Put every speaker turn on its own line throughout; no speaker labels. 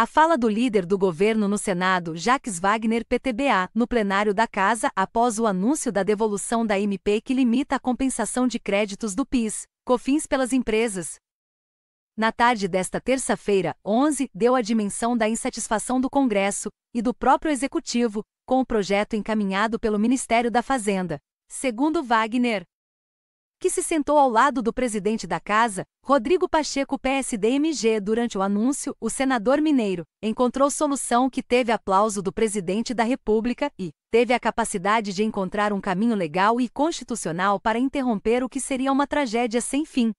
A fala do líder do governo no Senado, Jacques Wagner PTBA, no plenário da Casa, após o anúncio da devolução da MP que limita a compensação de créditos do PIS, COFINS pelas empresas. Na tarde desta terça-feira, 11, deu a dimensão da insatisfação do Congresso e do próprio Executivo com o projeto encaminhado pelo Ministério da Fazenda. Segundo Wagner, que se sentou ao lado do presidente da casa, Rodrigo Pacheco PSDMG, durante o anúncio, o senador mineiro encontrou solução que teve aplauso do presidente da República e teve a capacidade de encontrar um caminho legal e constitucional para interromper o que seria uma tragédia sem fim.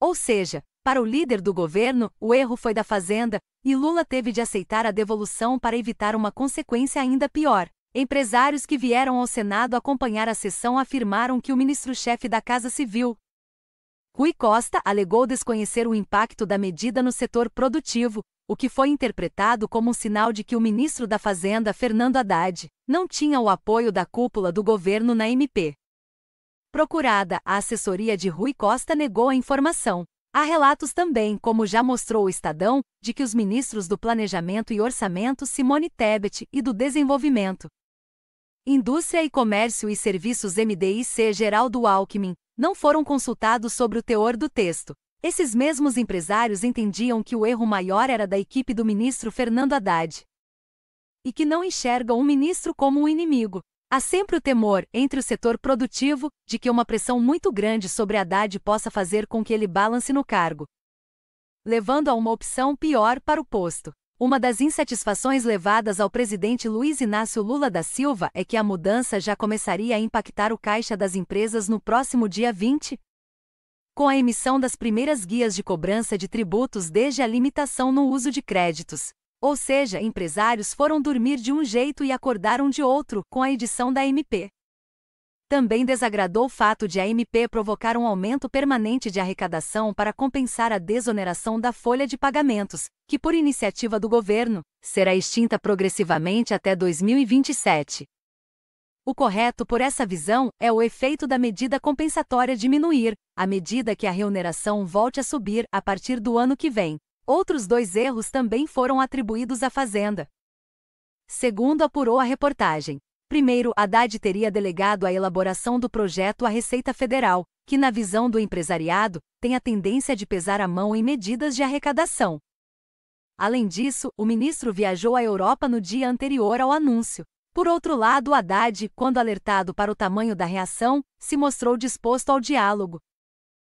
Ou seja, para o líder do governo, o erro foi da Fazenda, e Lula teve de aceitar a devolução para evitar uma consequência ainda pior. Empresários que vieram ao Senado acompanhar a sessão afirmaram que o ministro-chefe da Casa Civil, Rui Costa, alegou desconhecer o impacto da medida no setor produtivo, o que foi interpretado como um sinal de que o ministro da Fazenda, Fernando Haddad, não tinha o apoio da cúpula do governo na MP. Procurada, a assessoria de Rui Costa negou a informação. Há relatos também, como já mostrou o Estadão, de que os ministros do Planejamento e Orçamento Simone Tebet e do Desenvolvimento, Indústria e Comércio e Serviços MDIC Geraldo Alckmin, não foram consultados sobre o teor do texto. Esses mesmos empresários entendiam que o erro maior era da equipe do ministro Fernando Haddad. E que não enxergam o ministro como um inimigo. Há sempre o temor, entre o setor produtivo, de que uma pressão muito grande sobre Haddad possa fazer com que ele balance no cargo, levando a uma opção pior para o posto. Uma das insatisfações levadas ao presidente Luiz Inácio Lula da Silva é que a mudança já começaria a impactar o caixa das empresas no próximo dia 20, com a emissão das primeiras guias de cobrança de tributos desde a limitação no uso de créditos. Ou seja, empresários foram dormir de um jeito e acordaram de outro com a edição da MP. Também desagradou o fato de a MP provocar um aumento permanente de arrecadação para compensar a desoneração da folha de pagamentos, que, por iniciativa do governo, será extinta progressivamente até 2027. O correto por essa visão é o efeito da medida compensatória diminuir, à medida que a remuneração volte a subir a partir do ano que vem. Outros dois erros também foram atribuídos à Fazenda. Segundo apurou a reportagem, Primeiro, Haddad teria delegado a elaboração do projeto à Receita Federal, que, na visão do empresariado, tem a tendência de pesar a mão em medidas de arrecadação. Além disso, o ministro viajou à Europa no dia anterior ao anúncio. Por outro lado, Haddad, quando alertado para o tamanho da reação, se mostrou disposto ao diálogo,